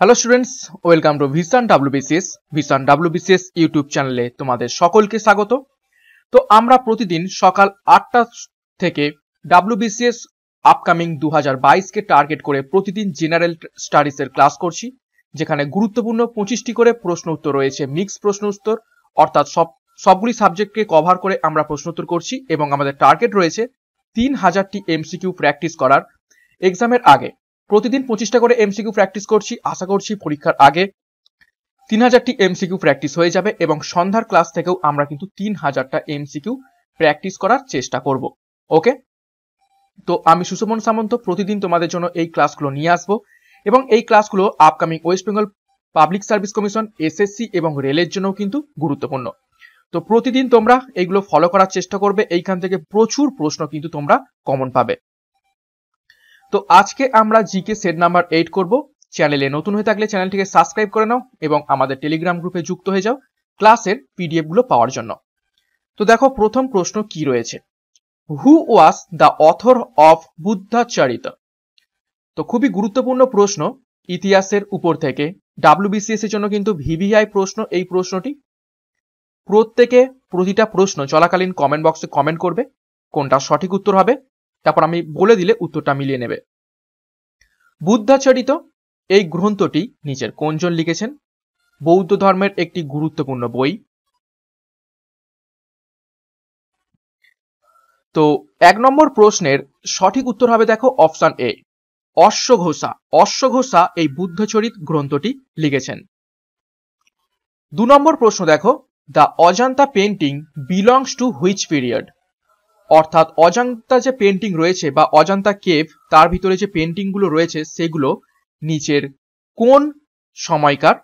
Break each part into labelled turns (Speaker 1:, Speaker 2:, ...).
Speaker 1: hello students welcome to Vision WBCS Vision WBCS YouTube চ্যানেলে তোমাদের সকলকে স্বাগত তো আমরা প্রতিদিন সকাল আটটা থেকে ডাব্লিউবিসিএস আপকামিং দু হাজার টার্গেট করে প্রতিদিন জেনারেল স্টাডিজের ক্লাস করছি যেখানে গুরুত্বপূর্ণ পঁচিশটি করে প্রশ্ন উত্তর রয়েছে মিক্স প্রশ্ন উত্তর অর্থাৎ সব সবগুলি সাবজেক্টকে কভার করে আমরা প্রশ্ন উত্তর করছি এবং আমাদের টার্গেট রয়েছে তিন হাজারটি এমসিকিউ প্র্যাকটিস করার এক্সামের আগে প্রতিদিন পঁচিশটা করে এমসিকিউ প্র্যাকটিস করছি আশা করছি পরীক্ষার আগে তিন হাজারটি এমসিকিউ প্র্যাকটিস হয়ে যাবে এবং সন্ধ্যার ক্লাস থেকেও আমরা কিন্তু তিন হাজারটা এমসিকিউ প্র্যাকটিস করার চেষ্টা করব ওকে তো আমি সুশোভন সামন্ত প্রতিদিন তোমাদের জন্য এই ক্লাসগুলো নিয়ে আসব এবং এই ক্লাসগুলো upcoming West Bengal Public Service Commission SSC এবং রেলের জন্যও কিন্তু গুরুত্বপূর্ণ তো প্রতিদিন তোমরা এইগুলো ফলো করার চেষ্টা করবে এইখান থেকে প্রচুর প্রশ্ন কিন্তু তোমরা কমন পাবে তো আজকে আমরা জিকে সেট নাম্বার এইট করব চ্যানেলে নতুন হয়ে থাকলে চ্যানেলটিকে সাবস্ক্রাইব করে নাও এবং আমাদের টেলিগ্রাম গ্রুপে যুক্ত হয়ে যাও ক্লাসের পিডিএফগুলো পাওয়ার জন্য তো দেখো প্রথম প্রশ্ন কি রয়েছে who was the author of Buddhacharita তো খুবই গুরুত্বপূর্ণ প্রশ্ন ইতিহাসের উপর থেকে ডাব্লিউবিসিএস এর জন্য কিন্তু ভিভিআই প্রশ্ন এই প্রশ্নটি প্রত্যেকে প্রতিটা প্রশ্ন চলাকালীন কমেন্ট বক্সে কমেন্ট করবে কোনটা সঠিক উত্তর হবে তারপর আমি বলে দিলে উত্তরটা মিলিয়ে নেবে বুদ্ধাচরিত এই গ্রন্থটি নিচের কোনজন লিখেছেন বৌদ্ধ ধর্মের একটি গুরুত্বপূর্ণ বই তো এক নম্বর প্রশ্নের সঠিক উত্তর হবে দেখো অপশান এ অশ্বঘোষা অশ্বঘোষা এই বুদ্ধচরিত গ্রন্থটি লিখেছেন দু নম্বর প্রশ্ন দেখো the Ajanta painting belongs to which period অর্থাৎ অজান্তা যে পেন্টিং রয়েছে বা অজান্তা কেভ তার ভিতরে যে পেন্টিংগুলো রয়েছে সেগুলো নিচের কোন সময়কার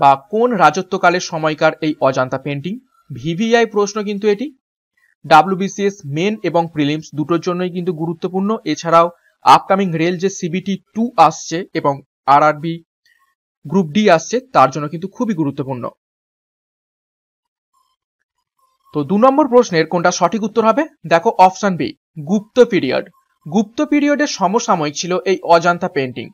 Speaker 1: বা কোন রাজত্বকালের সময়কার এই অজান্তা পেন্টিং ভিভিআই প্রশ্ন কিন্তু এটি ডাব্লিউবিসিএস মেন এবং প্রিলিমস দুটোর জন্যই কিন্তু গুরুত্বপূর্ণ এছাড়াও আপকামিং রেল যে সিবিটি টু আসছে এবং আর গ্রুপ ডি আসছে তার জন্য কিন্তু খুবই গুরুত্বপূর্ণ তো দু নম্বর প্রশ্নের কোনটা সঠিক উত্তর হবে দেখো option B Gupta period Gupta পিরিয়ডের সমসাময়িক ছিল এই অজান্তা পেন্টিং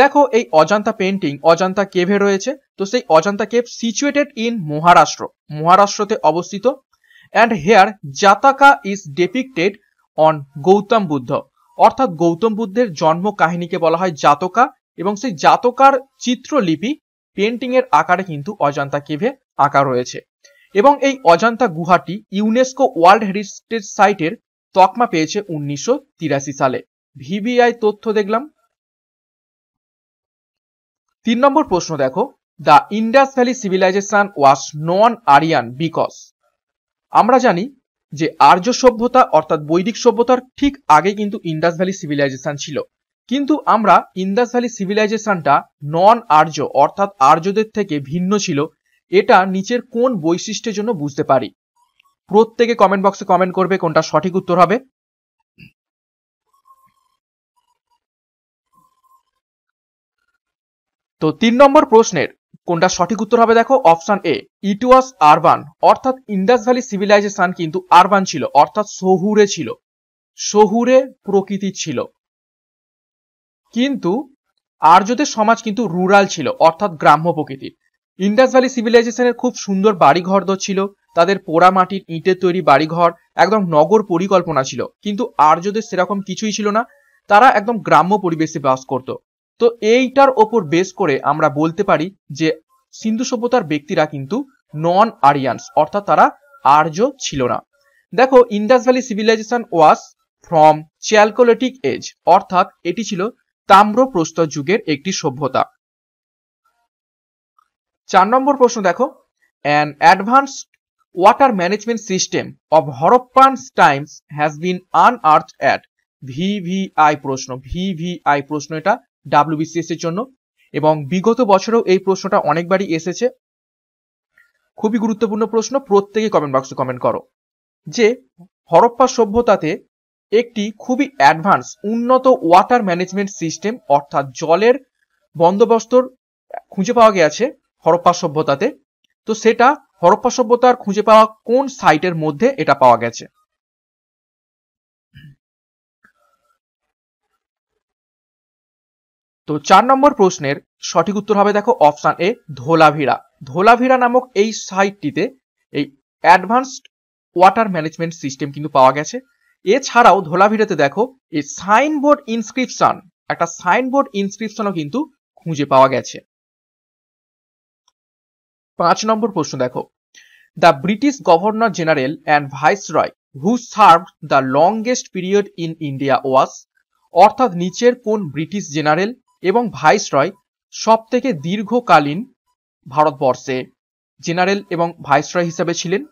Speaker 1: দেখো এই অজান্তা পেন্টিং অজান্তা কেভে রয়েছে তো সেই Ajanta cave situated in Maharashtra মহারাষ্ট্রতে অবস্থিত and here Jataka is depicted on Gautam Buddha অর্থাৎ গৌতম বুদ্ধের জন্ম কাহিনীকে বলা হয় জাতকা এবং সেই জাতকার চিত্রলিপি পেন্টিংয়ের আকারে কিন্তু অজান্তা কেভে আঁকা রয়েছে এবং এই অজান্তা গুহাটি ইউনেস্কো ওয়ার্ল্ড হেরিটেজ সাইটের তকমা পেয়েছে উনিশশো সালে ভিবিআই তথ্য দেখলাম তিন নম্বর প্রশ্ন দেখো the Indus valley civilization was non Aryan because আমরা জানি যে আর্য সভ্যতা অর্থাৎ বৈদিক সভ্যতার ঠিক আগে কিন্তু ইন্ডাস ভ্যালি সিভিলাইজেশন ছিল কিন্তু আমরা ইন্দাস ভ্যালি সিভিলাইজেশনটা নন আর্য অর্থাৎ আর্যদের থেকে ভিন্ন ছিল এটা নিচের কোন বৈশিষ্ট্যের জন্য বুঝতে পারি প্রত্যেকে কমেন্ট বক্সে কমেন্ট করবে কোনটা সঠিক উত্তর হবে তো তিন নম্বর প্রশ্নের কোনটা সঠিক উত্তর হবে দেখো option A it was urban অর্থাৎ ইন্ডাস ভ্যালি সিভিলাইজেশন কিন্তু আরবান ছিল অর্থাৎ শহুরে ছিল শহুরে প্রকৃতি ছিল কিন্তু আর্যদের সমাজ কিন্তু রুরাল ছিল অর্থাৎ গ্রাম্য প্রকৃতির ইন্ডাস ভ্যালি সিভিলাইজেশনের খুব সুন্দর বাড়িঘর ছিল তাদের পোড়া মাটির ইটের তৈরি বাড়িঘর একদম নগর পরিকল্পনা ছিল কিন্তু আর্যদের সেরকম কিছুই ছিল না তারা একদম গ্রাম্য পরিবেশে বাস করত তো এইটার ওপর বেস করে আমরা বলতে পারি যে সিন্ধু সভ্যতার ব্যক্তিরা কিন্তু নন আরিয়ান্স অর্থাৎ তারা আর্য ছিল না দেখো Indus valley civilization was from chalcolithic age অর্থাৎ এটি ছিল তাম্র প্রস্তর যুগের একটি সভ্যতা চার নম্বর প্রশ্ন দেখো an advanced water management system of Harappan times has been unearth at VVI প্রশ্ন ভিভিআই প্রশ্ন এটা ডাব্লিউবিসিএস এর জন্য এবং বিগত বছরেও এই প্রশ্নটা অনেকবারই এসেছে খুবই গুরুত্বপূর্ণ প্রশ্ন প্রত্যেকে কমেন্ট বক্সে কমেন্ট করো যে হরপ্পা সভ্যতাতে একটি খুবই অ্যাডভান্স উন্নত ওয়াটার ম্যানেজমেন্ট সিস্টেম অর্থাৎ জলের বন্দোবস্তর খুঁজে পাওয়া গেছে হরপ্পা সভ্যতাতে তো সেটা হরপ্পা সভ্যতার খুঁজে পাওয়া কোন সাইটের মধ্যে এটা পাওয়া গেছে তো চার নম্বর প্রশ্নের সঠিক উত্তর হবে দেখো অপশান এ ধোলাভিরা ধোলাভিরা নামক এই সাইটটিতে এই অ্যাডভান্সড ওয়াটার ম্যানেজমেন্ট সিস্টেম কিন্তু পাওয়া গেছে এছাড়াও ধোলাভিরাতে দেখো এই সাইনবোর্ড ইনস্ক্রিপশন একটা সাইনবোর্ড ইনস্ক্রিপশনও কিন্তু খুঁজে পাওয়া গেছে পাঁচ নম্বর প্রশ্ন দেখো the British governor general and viceroy who serve the longest period in India was অর্থাৎ নিচের কোন ব্রিটিশ জেনারেল এবং ভাইস রয় সব থেকে দীর্ঘকালীন ভারতবর্ষে জেনারেল এবং ভাইসরয় হিসাবে ছিলেন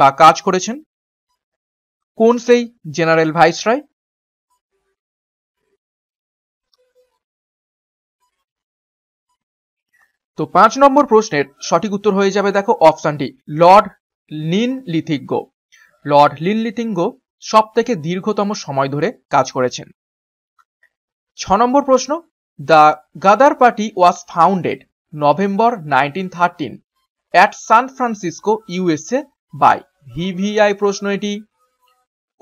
Speaker 1: বা কাজ করেছেন কোন সেই জেনারেল রয় তো পাঁচ নম্বর প্রশ্নের সঠিক উত্তর হয়ে যাবে দেখো অপশানটি lord Linlithgow lord Linlithgow সব থেকে দীর্ঘতম সময় ধরে কাজ করেছেন ছ নম্বর প্রশ্ন the Ghadar party was founded November nineteen thirteen at San Francisco USA by VVI প্রশ্ন এটি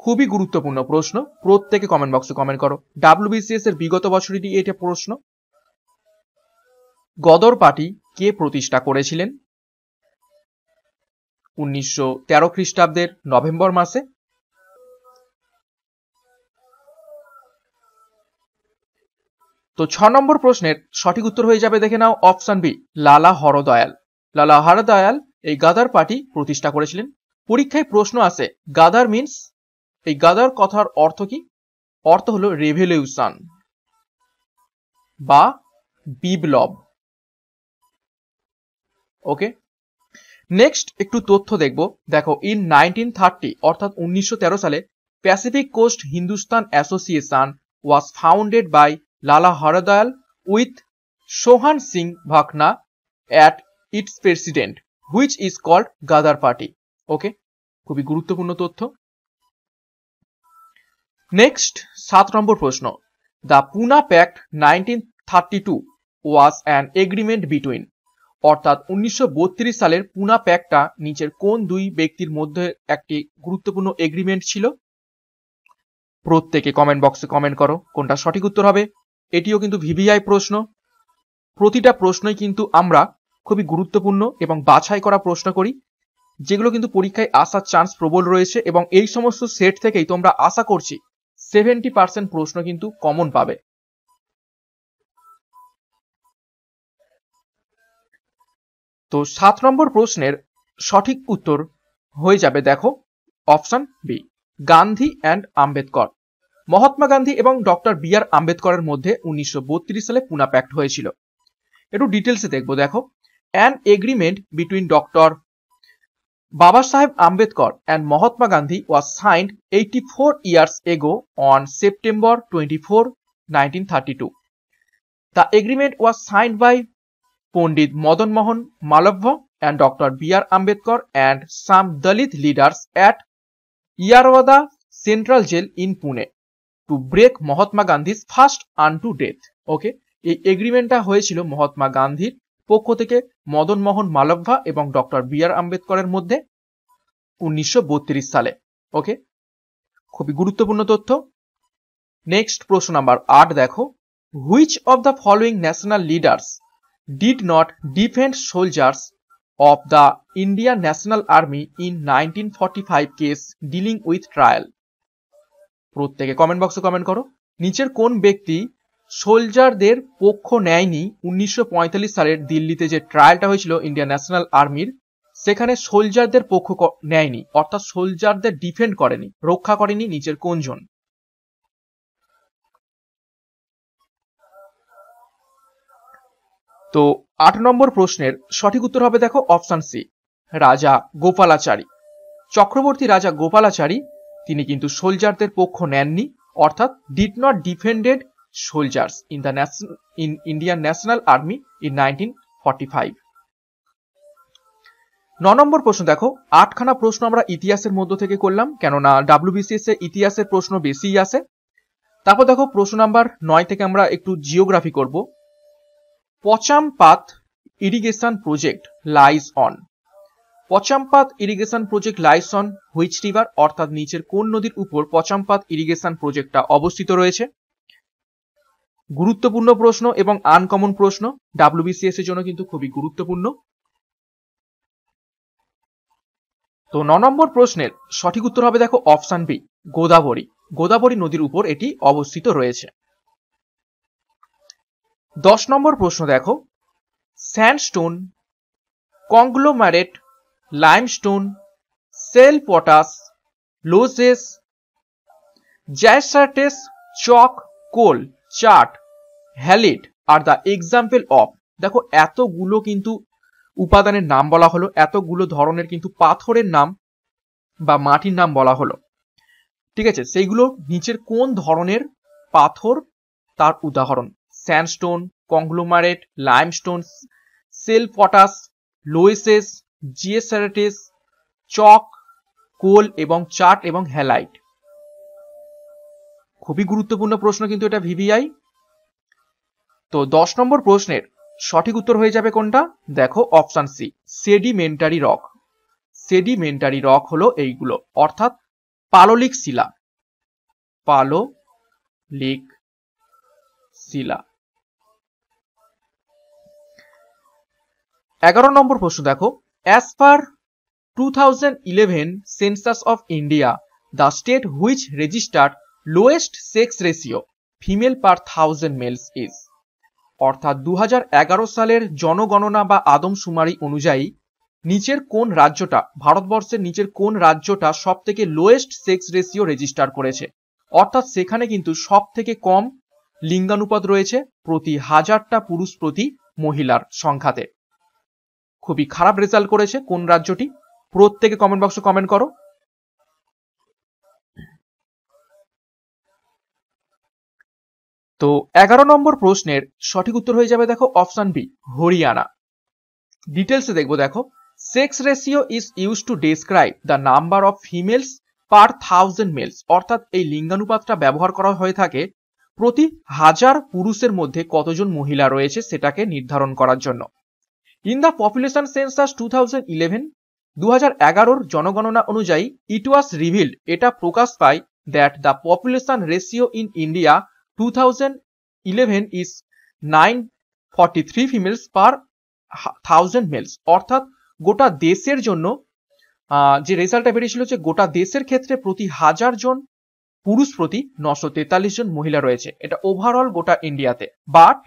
Speaker 1: খুবই গুরুত্বপূর্ণ প্রশ্ন প্রত্যেকে কমেন্ট বক্সে কমেন্ট করো ডাব্লিউবিসিএস এর বিগত বছরটি এটা প্রশ্ন গদর পার্টি কে প্রতিষ্ঠা করেছিলেন উনিশশো তেরো খ্রিস্টাব্দের নভেম্বর মাসে তো ছ নম্বর প্রশ্নের সঠিক উত্তর হয়ে যাবে দেখে নাও অপশন বি লালা হরদয়াল লালা হরদয়াল এই গাদার পার্টি প্রতিষ্ঠা করেছিলেন পরীক্ষায় প্রশ্ন আসে গাদার মিনস এই গাদার কথার অর্থ কি অর্থ হল রেভেলিউশন বা বিপ্লব ওকে নেক্সট একটু তথ্য দেখব দেখো ইন নাইনটিন থার্টি অর্থাৎ উনিশশো সালে Pacific coast Hindustan association was founded by Lala Hardayal with Sohan Singh Bhakna at its president which is called Ghadar party okay খুবই গুরুত্বপূর্ণ তথ্য নেক্সট সাত নম্বর প্রশ্ন the Poona pact nineteen thirty two was an agreement between অর্থাৎ উনিশশো সালের পুনা প্যাকটা নিচের কোন দুই ব্যক্তির মধ্যে একটি গুরুত্বপূর্ণ এগ্রিমেন্ট ছিল প্রত্যেকে কমেন্ট বক্সে কমেন্ট করো কোনটা সঠিক উত্তর হবে এটিও কিন্তু ভিভিআই প্রশ্ন প্রতিটা প্রশ্নই কিন্তু আমরা খুবই গুরুত্বপূর্ণ এবং বাছাই করা প্রশ্ন করি যেগুলো কিন্তু পরীক্ষায় আসার চান্স প্রবল রয়েছে এবং এই সমস্ত সেট থেকেই তোমরা আশা করছি সেভেন্টি পার্সেন্ট প্রশ্ন কিন্তু কমন পাবে তো সাত নম্বর প্রশ্নের সঠিক উত্তর হয়ে যাবে দেখো option B Gandhi and Ambedkar Mahatma Gandhi এবং ডক্টর বি আর আম্বেদকরের মধ্যে উনিশশো সালে পুনা প্যাক্ট হয়েছিল একটু ডিটেলসে দেখবো দেখো an agreement between doctor Baba Saheb Ambedkar and Mahatma Gandhi was signed eighty four years ago on September twenty four nineteen thirty two the agreement was signed by Pandit Madan Mohan Malviya and doctor B R Ambedkar and some Dalit leaders at Yerwada central jail in Pune to break Mahatma Gandhi's fast unto death okay এই এগ্রিমেন্টটা হয়েছিল মহাত্মা গান্ধীর পক্ষ থেকে মদন মোহন মালভ্যা এবং doctor B আর আম্বেদকরের মধ্যে উনিশশো সালে ওকে খুবই গুরুত্বপূর্ণ তথ্য নেক্সট প্রশ্ন নাম্বার আট দেখো which of the following national leaders did not defend soldiers of the Indian National Army in 1945 case dealing with trial প্রত্যেকে কমেন্ট বক্সে কমেন্ট করো নিচের কোন ব্যক্তি সোলজারদের পক্ষ নেয়নি উনিশশো সালের দিল্লিতে যে ট্রায়ালটা হয়েছিল ইন্ডিয়ান ন্যাশনাল আর্মির সেখানে সোলজারদের পক্ষ নেয়নি অর্থাৎ সোলজারদের ডিফেন্ড করেনি রক্ষা করেনি নিচের কোনজন তো আট নম্বর প্রশ্নের সঠিক উত্তর হবে দেখো অপশান সি রাজা গোপালাচারী চক্রবর্তী রাজা গোপালাচারী তিনি কিন্তু সোলজারদের পক্ষ নেননি অর্থাৎ did not defended soldiers in the in Indian National Army in nineteen forty five ন নম্বর প্রশ্ন দেখো আটখানা প্রশ্ন আমরা ইতিহাসের মধ্য থেকে করলাম কেননা ডাব্লিউবিসিএস এ ইতিহাসের প্রশ্ন বেশিই আছে তারপর দেখো প্রশ্ন নাম্বার নয় থেকে আমরা একটু জিওগ্রাফি করব Pochampad irrigation project lies on Pochampad irrigation project lies on which river অর্থাৎ নিচের কোন নদীর উপর পচামপাত ইরিগেশন প্রজেক্টটা অবস্থিত রয়েছে গুরুত্বপূর্ণ প্রশ্ন এবং আনকমন প্রশ্ন ডাব্লিউবিসিএস এর জন্য কিন্তু খুবই গুরুত্বপূর্ণ তো ন নম্বর প্রশ্নের সঠিক উত্তর হবে দেখো অপশন বি গোদাবরী গোদাবরী নদীর উপর এটি অবস্থিত রয়েছে দশ নম্বর প্রশ্ন দেখো sandstone conglomerate limestone shale potash loesses geyserites chalk coal chert halite are the example of দেখো এতগুলো কিন্তু উপাদানের নাম বলা হলো এতগুলো ধরনের কিন্তু পাথরের নাম বা মাটির নাম বলা হলো ঠিক আছে সেইগুলো নিচের কোন ধরনের পাথর তার উদাহরণ sandstone conglomerate limestone shale potash loesses geyserites chalk coal এবং চাট এবং হ্যালাইট খুবই গুরুত্বপূর্ণ প্রশ্ন কিন্তু এটা ভিভিআই তো দশ নম্বর প্রশ্নের সঠিক উত্তর হয়ে যাবে কোনটা দেখো option C sedimentary rock sedimentary rock হলো এইগুলো অর্থাৎ পাললিক শিলা পাললিক শিলা এগারো নম্বর প্রশ্ন দেখো as per two thousand eleven census of India the state which registered lowest sex ratio female per thousand males is অর্থাৎ দু সালের জনগণনা বা আদমশুমারি অনুযায়ী নিচের কোন রাজ্যটা ভারতবর্ষের নিচের কোন রাজ্যটা সব থেকে লোয়েস্ট সেক্স রেশিও রেজিস্টার করেছে অর্থাৎ সেখানে কিন্তু সব থেকে কম লিঙ্গানুপাত রয়েছে প্রতি হাজারটা পুরুষ প্রতি মহিলার সংখ্যাতে খুবই খারাপ রেজাল্ট করেছে কোন রাজ্যটি প্রত্যেকে কমেন্ট বক্সে কমেন্ট করো তো এগারো নম্বর প্রশ্নের সঠিক উত্তর হয়ে যাবে দেখো অপশন বি হরিয়ানা ডিটেলসে দেখবো দেখো sex ratio is use to describe the number of females per thousand males অর্থাৎ এই লিঙ্গানুপাতটা ব্যবহার করা হয়ে থাকে প্রতি হাজার পুরুষের মধ্যে কতজন মহিলা রয়েছে সেটাকে নির্ধারণ করার জন্য in the population census two thousand eleven দু হাজার এগারোর জনগণনা অনুযায়ী ইট ওয়াজ রিভিল্ড এটা প্রকাশ পায় that the population ratio in India two thousand eleven is nine forty three females per thousand males অর্থাৎ গোটা দেশের জন্য যে রেজাল্টটা বেরিয়েছিল যে গোটা দেশের ক্ষেত্রে প্রতি হাজার জন পুরুষ প্রতি নশো তেতাল্লিশ জন মহিলা রয়েছে এটা ওভারঅল গোটা ইন্ডিয়াতে but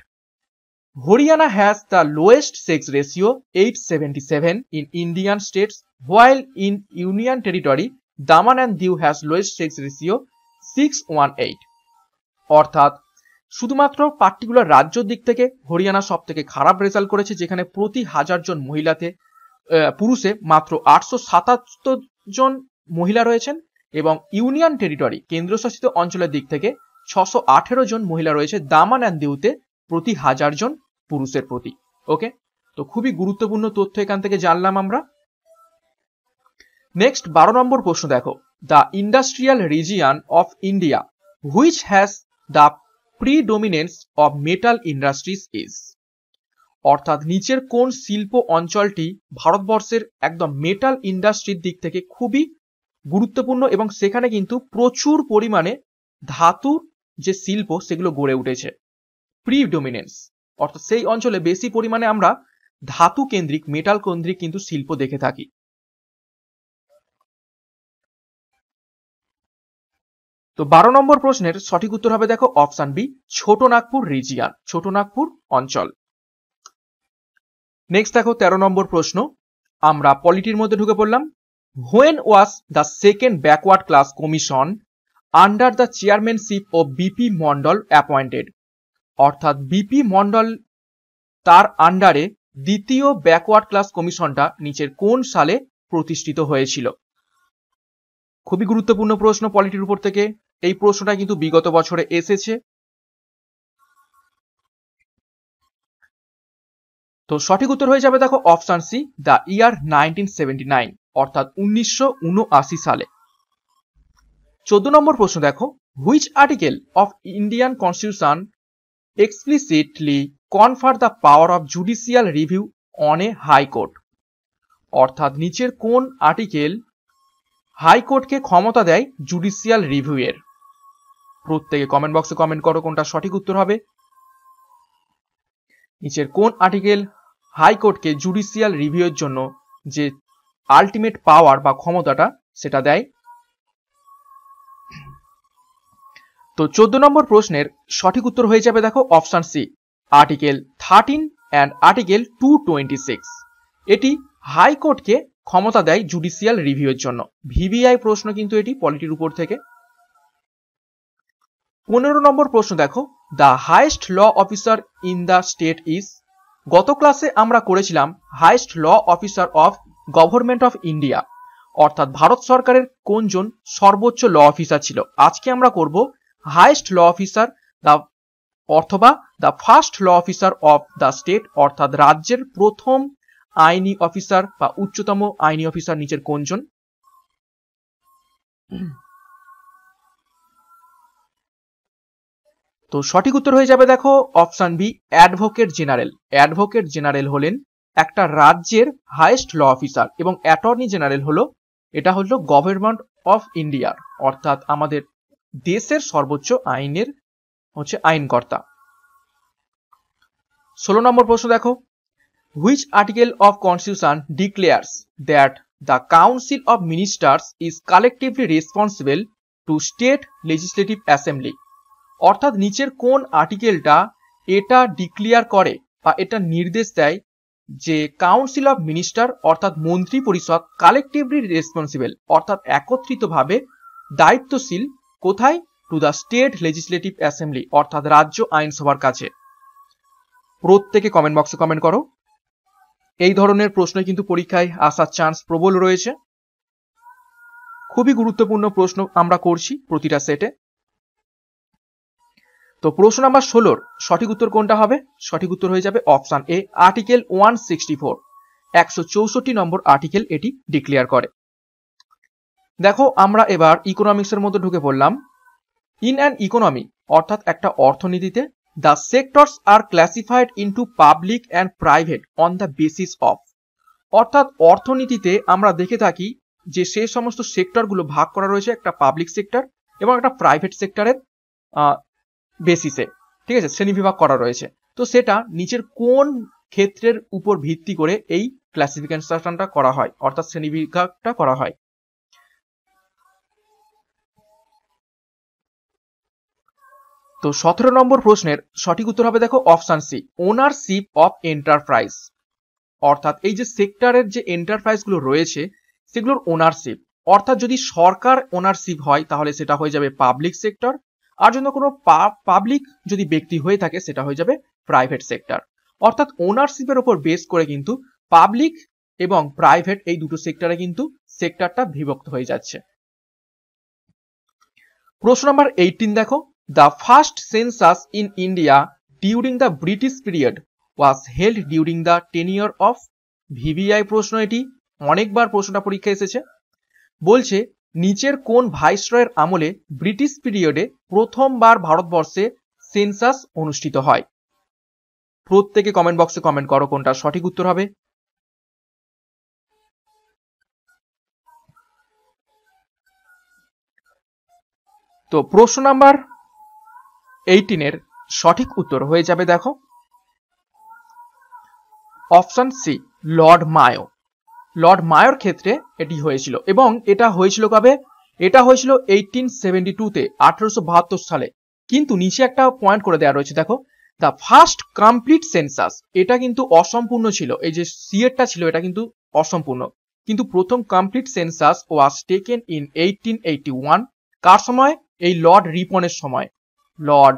Speaker 1: Haryana has the lowest sex ratio 877 in Indian states while in Union Territory Daman and Diu has lowest sex ratio six one eight অর্থাৎ শুধুমাত্র পার্টিকুলার রাজ্য দিক থেকে হরিয়ানা সব থেকে খারাপ রেজাল্ট করেছে যেখানে প্রতি হাজার জন মহিলাতে পুরুষে মাত্র আটশো জন মহিলা রয়েছেন এবং ইউনিয়ন টেরিটরি কেন্দ্রশাসিত অঞ্চলের দিক থেকে ছশো আঠেরো জন মহিলা রয়েছে দামান অ্যান্ড দিউতে প্রতি হাজার জন পুরুষের প্রতি ওকে তো খুবই গুরুত্বপূর্ণ তথ্য এখান থেকে জানলাম আমরা নেক্সট বারো নম্বর প্রশ্ন দেখো the industrial region of India which has the dominance of metal industries is অর্থাৎ নিচের কোন শিল্প অঞ্চলটি ভারতবর্ষের একদম মেটাল ইন্ডাস্ট্রির দিক থেকে খুবই গুরুত্বপূর্ণ এবং সেখানে কিন্তু প্রচুর পরিমাণে ধাতুর যে শিল্প সেগুলো গড়ে উঠেছে প্রি ডোমিনেন্স অর্থাৎ সেই অঞ্চলে বেশি পরিমাণে আমরা ধাতু কেন্দ্রিক মেটাল কেন্দ্রিক কিন্তু শিল্প দেখে থাকি তো বারো নম্বর প্রশ্নের সঠিক উত্তর হবে দেখো অপশান বি ছোট নাগপুর রিজিয়ান ছোট নাগপুর অঞ্চল নেক্সট দেখো তেরো নম্বর প্রশ্ন আমরা পলিটির মধ্যে ঢুকে পড়লাম when was the second backward class commission under the chairmanship of B P Mandal appointed অর্থাৎ বিপি মন্ডল তার আন্ডারে দ্বিতীয় ব্যাকওয়ার্ড ক্লাস কমিশনটা নিচের কোন সালে প্রতিষ্ঠিত হয়েছিল খুবই গুরুত্বপূর্ণ প্রশ্ন পলিটির উপর থেকে এই প্রশ্নটা কিন্তু বিগত বছরে এসেছে তো সঠিক উত্তর হয়ে যাবে দেখো option C the year nineteen অর্থাৎ উনিশশো সালে চোদ্দ নম্বর প্রশ্ন দেখো which article of Indian constitution explicitly confer the power of judicial review on a high court অর্থাৎ নিচের কোন আর্টিকেল হাইকোর্টকে ক্ষমতা দেয় জুডিশিয়াল রিভিউয়ের প্রত্যেকে কমেন্ট বক্সে কমেন্ট করো কোনটা সঠিক উত্তর হবে নিচের কোন আর্টিকেল হাইকোর্টকে জুডিশিয়াল রিভিউয়ের জন্য যে আলটিমেট পাওয়ার বা ক্ষমতাটা সেটা দেয় তো চোদ্দ নম্বর প্রশ্নের সঠিক উত্তর হয়ে যাবে দেখো option C article thirteen and article two twenty six এটি হাইকোর্টকে ক্ষমতা দেয় জুডিশিয়াল রিভিউয়ের জন্য ভিভিআই প্রশ্ন কিন্তু এটি পলিটির উপর থেকে পনেরো নম্বর প্রশ্ন দেখো the highest law officer in the state is গত ক্লাসে আমরা করেছিলাম highest law officer of government of India অর্থাৎ ভারত সরকারের কোনজন সর্বোচ্চ ল অফিসার ছিল আজকে আমরা করব হাইস্ট ল অফিসার দ্য অথবা the first law officer of the state অর্থাৎ রাজ্যের প্রথম আইনি অফিসার বা উচ্চতম আইনি অফিসার নিচের কোনজন তো সঠিক উত্তর হয়ে যাবে দেখো option B advocate general advocate general হলেন একটা রাজ্যের হাইস্ট ল অফিসার এবং অ্যাটর্নি জেনারেল হলো এটা হলো গভর্নমেন্ট অফ ইন্ডিয়ার অর্থাৎ আমাদের দেশের সর্বোচ্চ আইনের হচ্ছে আইনকর্তা ষোলো নম্বর প্রশ্ন দেখো which article of constitution declares that the council of ministers is collectively responsible to state legislative assembly অর্থাৎ নিচের কোন আর্টিকেলটা এটা ডিক্লেয়ার করে বা এটা নির্দেশ দেয় যে কাউন্সিল অফ মিনিস্টার অর্থাৎ মন্ত্রী পরিষদ কালেকটিভলি রেসপন্সিবল অর্থাৎ একত্রিতভাবে দায়িত্বশীল কোথায় to the state legislative assembly অর্থাৎ রাজ্য আইনসভার কাছে প্রত্যেকে কমেন্ট বক্সে কমেন্ট করো এই ধরনের প্রশ্ন কিন্তু পরীক্ষায় আসার চান্স প্রবল রয়েছে খুবই গুরুত্বপূর্ণ প্রশ্ন আমরা করছি প্রতিটা সেটে তো প্রশ্ন নাম্বার ষোলোর সঠিক উত্তর কোনটা হবে সঠিক উত্তর হয়ে যাবে option A article one sixty four একশো চৌষট্টি নম্বর আর্টিকেল এটি ডিক্লেয়ার করে দেখো আমরা এবার ইকোনমিক্সের মধ্যে ঢুকে পড়লাম ইন অ্যান ইকোনমি অর্থাৎ একটা অর্থনীতিতে the sectors are classified into public and private on the basis of অর্থাৎ অর্থনীতিতে আমরা দেখে থাকি যে সেই সমস্ত সেক্টরগুলো ভাগ করা রয়েছে একটা পাবলিক সেক্টর এবং একটা প্রাইভেট সেক্টরের বেসিসে ঠিক আছে শ্রেণীবিভাগ করা রয়েছে তো সেটা নিচের কোন ক্ষেত্রের উপর ভিত্তি করে এই ক্লাসিফিকেশনটা করা হয় অর্থাৎ শ্রেণীবিভাগটা করা হয় তো সতেরো নম্বর প্রশ্নের সঠিক উত্তর হবে দেখো option C ownership of enterprise অর্থাৎ এই যে সেক্টরের যে এন্টারপ্রাইজগুলো রয়েছে সেগুলোর ওনারশিপ অর্থাৎ যদি সরকার ওনারশিপ হয় তাহলে সেটা হয়ে যাবে পাবলিক সেক্টর আর যদি কোনো পাবলিক যদি ব্যক্তি হয়ে থাকে সেটা হয়ে যাবে প্রাইভেট সেক্টর অর্থাৎ ওনারশিপের ওপর বেস করে কিন্তু পাবলিক এবং প্রাইভেট এই দুটো সেক্টরে কিন্তু সেক্টরটা বিভক্ত হয়ে যাচ্ছে প্রশ্ন নাম্বার এইটিন দেখো The first census in India during the British period was held during the tenure of ভিভিআই প্রশ্ন এটি অনেকবার প্রশ্নটা পরীক্ষা এসেছে বলছে নিচের কোন ভাইসরয়ের আমলে ব্রিটিশ পিরিয়ডে প্রথমবার ভারতবর্ষে সেন্সাস অনুষ্ঠিত হয় প্রত্যেকে কমেন্ট বক্সে কমেন্ট করো কোনটা সঠিক উত্তর হবে তো প্রশ্ন নাম্বার এইটিনের সঠিক উত্তর হয়ে যাবে দেখো option C Lord Mayo Lord মায়োর ক্ষেত্রে এটি হয়েছিল এবং এটা হয়েছিল কবে এটা হয়েছিল এইটিন সেভেন্টি টুতে আঠারোশো বাহাত্তর সালে কিন্তু নিচে একটা পয়েন্ট করে দেওয়া রয়েছে দেখো দ্য ফার্স্ট কমপ্লিট সেন্সাস এটা কিন্তু অসম্পূর্ণ ছিল এই যে সিয়েরটা ছিল এটা কিন্তু অসম্পূর্ণ কিন্তু প্রথম complete census was taken in eighteen eighty one কার সময় এই লর্ড রিপনের সময় লর্ড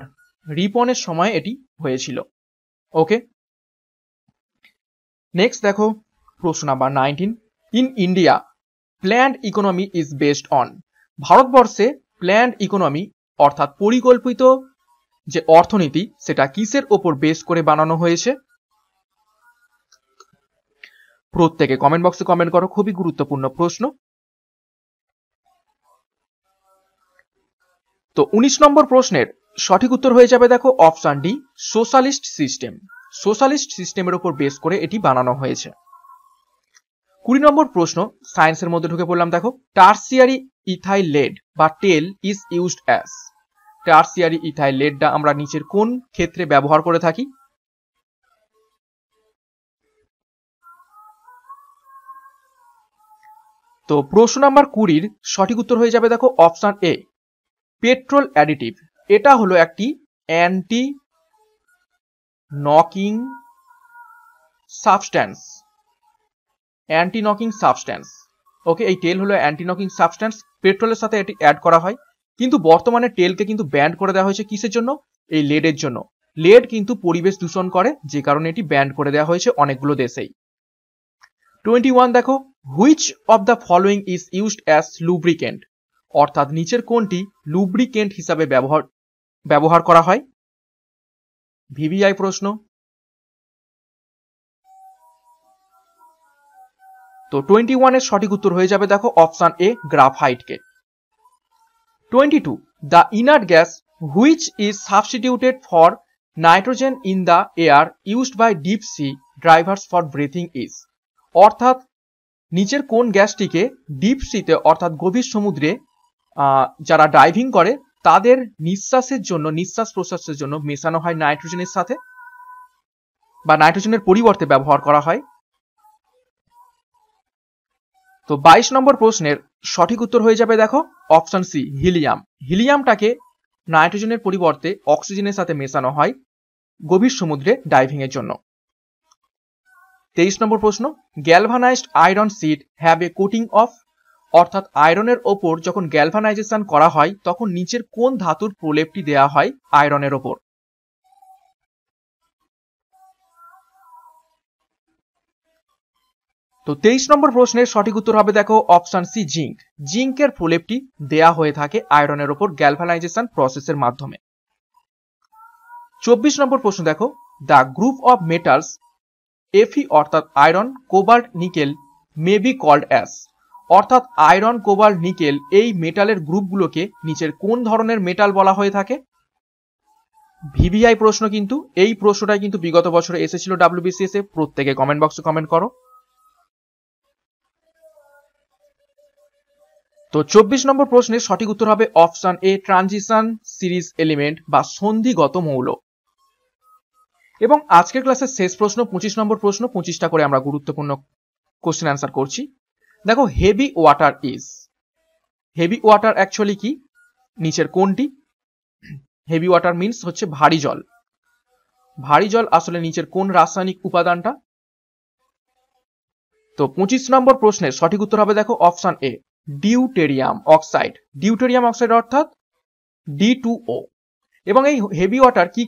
Speaker 1: রিপনের সময় এটি হয়েছিল ওকে নেক্সট দেখো প্রশ্ন number nineteen in India planned economy is based on ভারতবর্ষে প্ল্যান্ড ইকোনমি অর্থাৎ পরিকল্পিত যে অর্থনীতি সেটা কিসের ওপর বেস করে বানানো হয়েছে প্রত্যেকে কমেন্ট বক্সে কমেন্ট করো খুবই গুরুত্বপূর্ণ প্রশ্ন তো উনিশ নম্বর প্রশ্নের সঠিক উত্তর হয়ে যাবে দেখো option D socialist system socialist সিস্টেমের উপর বেস করে এটি বানানো হয়েছে কুড়ি নম্বর প্রশ্ন সায়েন্সের মধ্যে ঢুকে পড়লাম দেখো টার্সিয়ারি ইথাইল লেড বা TEL is used as tertiary ethyl লেডটা আমরা নিচের কোন ক্ষেত্রে ব্যবহার করে থাকি তো প্রশ্ন নাম্বার কুড়ির সঠিক উত্তর হয়ে যাবে দেখো অপশান এ পেট্রোল অ্যাডিটিভ এটা হলো একটি anti knocking substance anti knocking substance okay এই তেল হলো অ্যান্টি নকিং সাবস্ট্যান্স পেট্রোলের সাথে এটি অ্যাড করা হয় কিন্তু বর্তমানে তেলকে কিন্তু ব্যান্ড করে দেওয়া হয়েছে কিসের জন্য এই লেডের জন্য লেড কিন্তু পরিবেশ দূষণ করে যে কারণে এটি ব্যান্ড করে দেওয়া হয়েছে অনেকগুলো দেশেই টোয়েন্টি ওয়ান দেখো which of the following is used as lubricant অর্থাৎ নিচের কোনটি লুব্রিকেন্ট হিসাবে ব্যবহার ব্যবহার করা হয় ভিভিআই প্রশ্ন তো টোয়েন্টি ওয়ানের সঠিক উত্তর হয়ে যাবে দেখো অপশান এ গ্রাফাইটকে twenty two the inert gas which is substituted for nitrogen in the air used by deep sea drivers for breathing is অর্থাৎ নিচের কোন গ্যাসটিকে ডিপ সিতে অর্থাৎ গভীর সমুদ্রে যারা ড্রাইভিং করে তাদের নিঃশ্বাসের জন্য নিঃশ্বাস প্রশ্বাসের জন্য মেশানো হয় নাইট্রোজেনের সাথে বা নাইট্রোজেনের পরিবর্তে ব্যবহার করা হয় তো ২২ নম্বর প্রশ্নের সঠিক উত্তর হয়ে যাবে দেখো অপশন সি হিলিয়াম হিলিয়ামটাকে নাইট্রোজেনের পরিবর্তে অক্সিজেনের সাথে মেশানো হয় গভীর সমুদ্রে ডাইভিংয়ের জন্য তেইশ নম্বর প্রশ্ন galvanised iron sheet have a coating of অর্থাৎ আয়রনের ওপর যখন গ্যালভানাইজেশন করা হয় তখন নিচের কোন ধাতুর প্রলেপটি দেয়া হয় আয়রনের ওপর তো তেইশ নম্বর প্রশ্নের সঠিক উত্তর হবে দেখো অপশন সি জিঙ্ক জিঙ্কের প্রলেপটি দেয়া হয়ে থাকে আয়রনের ওপর গ্যালভানাইজেশন প্রসেসের মাধ্যমে চব্বিশ নম্বর প্রশ্ন দেখো দ্য গ্রুপ অফ মেটালস এফি অর্থাৎ iron cobalt nickel may be called as অর্থাৎ আয়রন কোবাল নিকেল এই মেটালের গ্রুপগুলোকে নিচের কোন ধরনের মেটাল বলা হয়ে থাকে ভিভিআই প্রশ্ন কিন্তু এই প্রশ্নটাই কিন্তু বিগত বছরে এসেছিল ডাব্লিউবিসিএস এ প্রত্যেকে কমেন্ট বক্সে কমেন্ট করো তো চব্বিশ নম্বর প্রশ্নের সঠিক উত্তর হবে option A transition series element বা সন্ধিগত মৌল এবং আজকের ক্লাসের শেষ প্রশ্ন পঁচিশ নম্বর প্রশ্ন পঁচিশটা করে আমরা গুরুত্বপূর্ণ কোশ্চেন অ্যান্সার করছি দেখো heavy water is heavy water actually কি নিচের কোনটি হেভি ওয়াটার মিনস হচ্ছে ভারী জল ভারী জল আসলে নিচের কোন রাসায়নিক উপাদানটা তো পঁচিশ নম্বর প্রশ্নের সঠিক উত্তর হবে দেখো option A deuterium oxide deuterium oxide অর্থাৎ ডি টু ও এবং এই হেভি ওয়াটার কি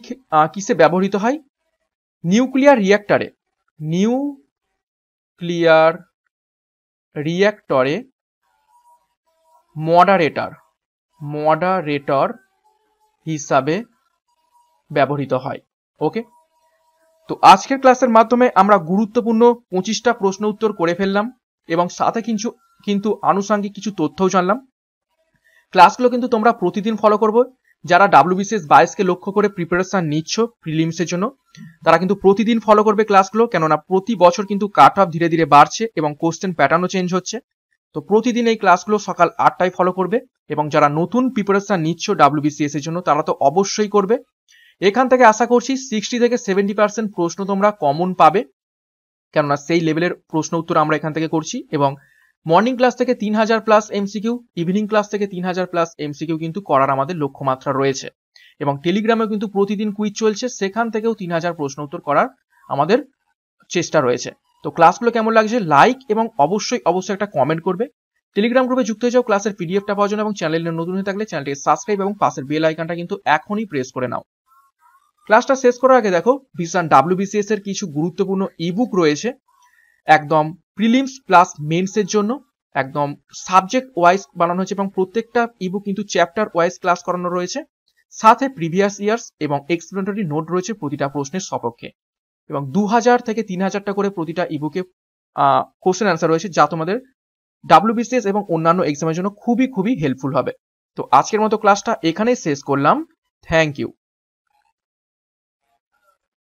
Speaker 1: কিসে ব্যবহৃত হয় নিউক্লিয়ার রিয়াক্টারে নিউক্লিয়ার রিয়্যাক্টরে মডারেটর মডারেটর হিসাবে ব্যবহৃত হয় ওকে তো আজকের ক্লাসের মাধ্যমে আমরা গুরুত্বপূর্ণ পঁচিশটা প্রশ্ন উত্তর করে ফেললাম এবং সাথে কিছু কিন্তু আনুষাঙ্গিক কিছু তথ্যও জানলাম ক্লাসগুলো কিন্তু তোমরা প্রতিদিন ফলো করবো যারা ডাব্লিউবিসিএস বাইসকে লক্ষ্য করে প্রিপারেশন নিচ্ছ প্রিলিমসের জন্য তারা কিন্তু প্রতিদিন ফলো করবে ক্লাসগুলো কেননা প্রতি বছর কিন্তু কাট অফ ধীরে ধীরে বাড়ছে এবং কোশ্চেন প্যাটার্নও চেঞ্জ হচ্ছে তো প্রতিদিন এই ক্লাসগুলো সকাল আটটায় ফলো করবে এবং যারা নতুন প্রিপারেশন নিচ্ছ ডাব্লিউবিসিএস এর জন্য তারা তো অবশ্যই করবে এখান থেকে আশা করছি সিক্সটি থেকে সেভেন্টি পার্সেন্ট প্রশ্ন তোমরা কমন পাবে কেননা সেই লেভেলের প্রশ্ন উত্তর আমরা এখান থেকে করছি এবং মর্নিং ক্লাস থেকে তিন হাজার প্লাস এমসিকিউ ইভিনিং ক্লাস থেকে তিন হাজার প্লাস এমসিকিউ কিন্তু করার আমাদের লক্ষ্যমাত্রা রয়েছে এবং টেলিগ্রামেও কিন্তু প্রতিদিন কুইজ চলছে সেখান থেকেও তিন হাজার প্রশ্ন উত্তর করার আমাদের চেষ্টা রয়েছে তো ক্লাসগুলো কেমন লাগছে লাইক এবং অবশ্যই অবশ্যই একটা কমেন্ট করবে টেলিগ্রাম গ্রুপে যুক্ত হয়ে যাও ক্লাসের পিডিএফটা পাওয়ার জন্য এবং চ্যানেলে নতুন হয়ে থাকলে চ্যানেলটিকে সাবস্ক্রাইব এবং পাশের বেল আইকনটা কিন্তু এখনই প্রেস করে নাও ক্লাসটা শেষ করার আগে দেখো ভিসান ডাব্লিউবিসিএস এর কিছু গুরুত্বপূর্ণ ইবুক রয়েছে একদম প্রিলিমস প্লাস মেন্সের জন্য একদম সাবজেক্ট ওয়াইজ বানানো হয়েছে এবং প্রত্যেকটা ইবুক কিন্তু চ্যাপ্টার ওয়াইজ ক্লাস করানো রয়েছে সাথে প্রিভিয়াস ইয়ার্স এবং এক্সপ্লেনেটরি নোট রয়েছে প্রতিটা প্রশ্নের সপক্ষে এবং দু হাজার থেকে তিন হাজারটা করে প্রতিটা ইবুকে কোশ্চেন অ্যান্সার রয়েছে যা তোমাদের ডাব্লিউবিসিএস এবং অন্যান্য এক্সামের জন্য খুবই খুবই হেল্পফুল হবে তো আজকের মতো ক্লাসটা এখানেই শেষ করলাম থ্যাংক ইউ